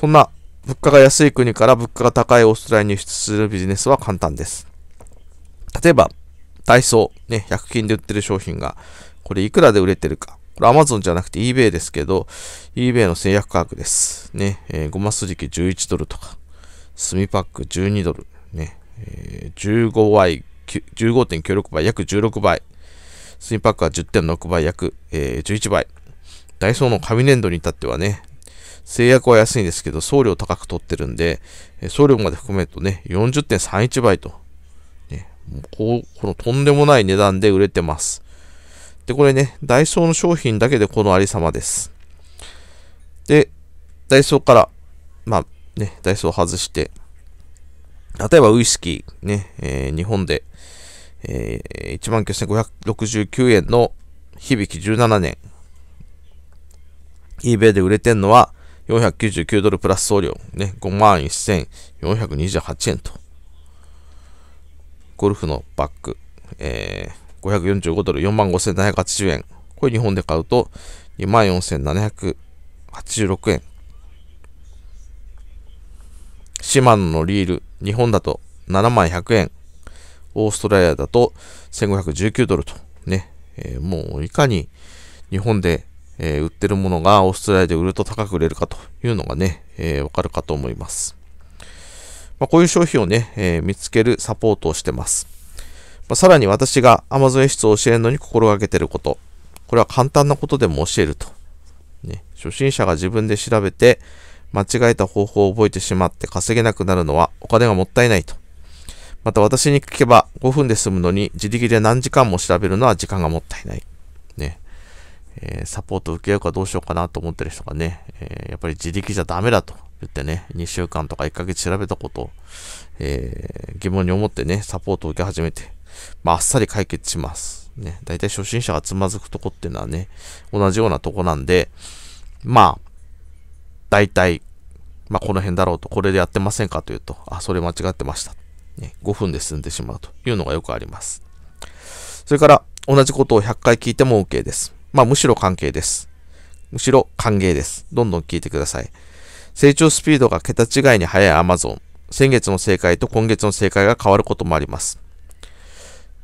そんな物価が安い国から物価が高いオーストラリアに輸出するビジネスは簡単です。例えば、ダイソー、ね、100均で売ってる商品が、これいくらで売れてるか。これ Amazon じゃなくて eBay ですけど、eBay の制約価格です。ね、えー、ゴマすじき11ドルとか、炭パック12ドル、ね、えー、15倍、15.96倍、約16倍。炭パックは10.6倍、約、えー、11倍。ダイソーの紙粘土に至ってはね、制約は安いんですけど、送料高く取ってるんで、送料まで含めるとね、40.31倍と、ね、こうこのとんでもない値段で売れてます。で、これね、ダイソーの商品だけでこのありさまです。で、ダイソーから、まあね、ダイソー外して、例えばウイスキーね、えー、日本で、えー、19,569円の響き17年、eBay で売れてんのは499ドルプラス送料、ね、51,428円と。ゴルフのバッグ、えー、545ドル45,780円。これ日本で買うと24,786円。シマノのリール、日本だと7万100円。オーストラリアだと1519ドルと。ね。えー、もういかに日本でえー、売ってるものがオーストラリアで売ると高く売れるかというのがね、えー、わかるかと思います。まあ、こういう商品をね、えー、見つけるサポートをしてます。まあ、さらに私が Amazon 演出を教えるのに心がけてること。これは簡単なことでも教えると。ね、初心者が自分で調べて、間違えた方法を覚えてしまって稼げなくなるのはお金がもったいないと。また私に聞けば5分で済むのに自力で何時間も調べるのは時間がもったいない。えー、サポート受けようかどうしようかなと思ってる人がね、えー、やっぱり自力じゃダメだと言ってね、2週間とか1ヶ月調べたことを、えー、疑問に思ってね、サポートを受け始めて、まあ、あっさり解決します。ね、大体初心者がつまずくとこっていうのはね、同じようなとこなんで、まあ、大体、まあ、この辺だろうと、これでやってませんかというと、あ、それ間違ってました。ね、5分で済んでしまうというのがよくあります。それから、同じことを100回聞いても OK です。まあ、むしろ関係です。むしろ歓迎です。どんどん聞いてください。成長スピードが桁違いに速い Amazon。先月の正解と今月の正解が変わることもあります。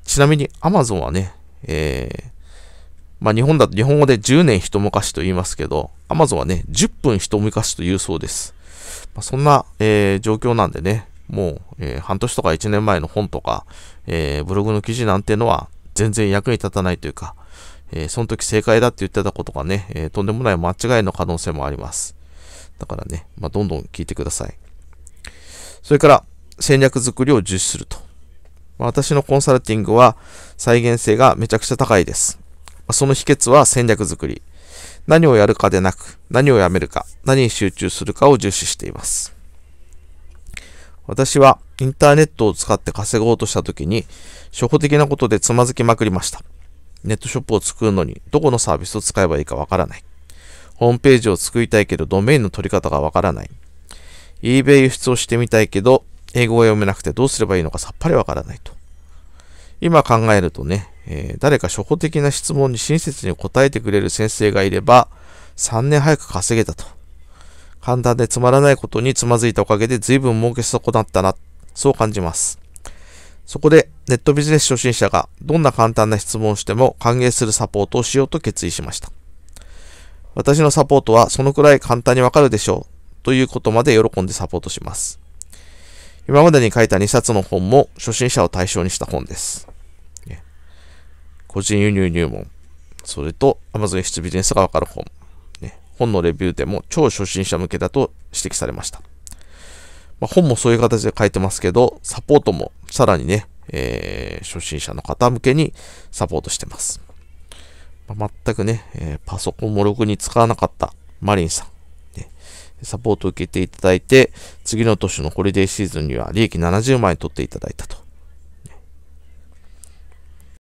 ちなみに Amazon はね、えー、まあ日本だと日本語で10年一昔と言いますけど、Amazon はね、10分一昔と言うそうです。まあ、そんな、えー、状況なんでね、もう、えー、半年とか1年前の本とか、えー、ブログの記事なんてのは全然役に立たないというか、えー、その時正解だって言ってたことがね、えー、とんでもない間違いの可能性もあります。だからね、まあ、どんどん聞いてください。それから、戦略作りを重視すると。まあ、私のコンサルティングは再現性がめちゃくちゃ高いです。まその秘訣は戦略作り。何をやるかでなく、何をやめるか、何に集中するかを重視しています。私はインターネットを使って稼ごうとした時に、初歩的なことでつまずきまくりました。ネットショップを作るのにどこのサービスを使えばいいかわからない。ホームページを作りたいけどドメインの取り方がわからない。eBay 輸出をしてみたいけど英語が読めなくてどうすればいいのかさっぱりわからないと。今考えるとね、えー、誰か初歩的な質問に親切に答えてくれる先生がいれば3年早く稼げたと。簡単でつまらないことにつまずいたおかげで随分儲け損なったな、そう感じます。そこで、ネットビジネス初心者がどんな簡単な質問をしても歓迎するサポートをしようと決意しました。私のサポートはそのくらい簡単にわかるでしょうということまで喜んでサポートします。今までに書いた2冊の本も初心者を対象にした本です。個人輸入入門。それと Amazon 輸ビジネスがわかる本。本のレビューでも超初心者向けだと指摘されました。まあ、本もそういう形で書いてますけど、サポートもさらにね、えー、初心者の方向けにサポートしてます。まあ、全くね、えー、パソコンもろくに使わなかったマリンさん、ね、サポートを受けていただいて、次の年のホリデーシーズンには利益70万円取っていただいたと。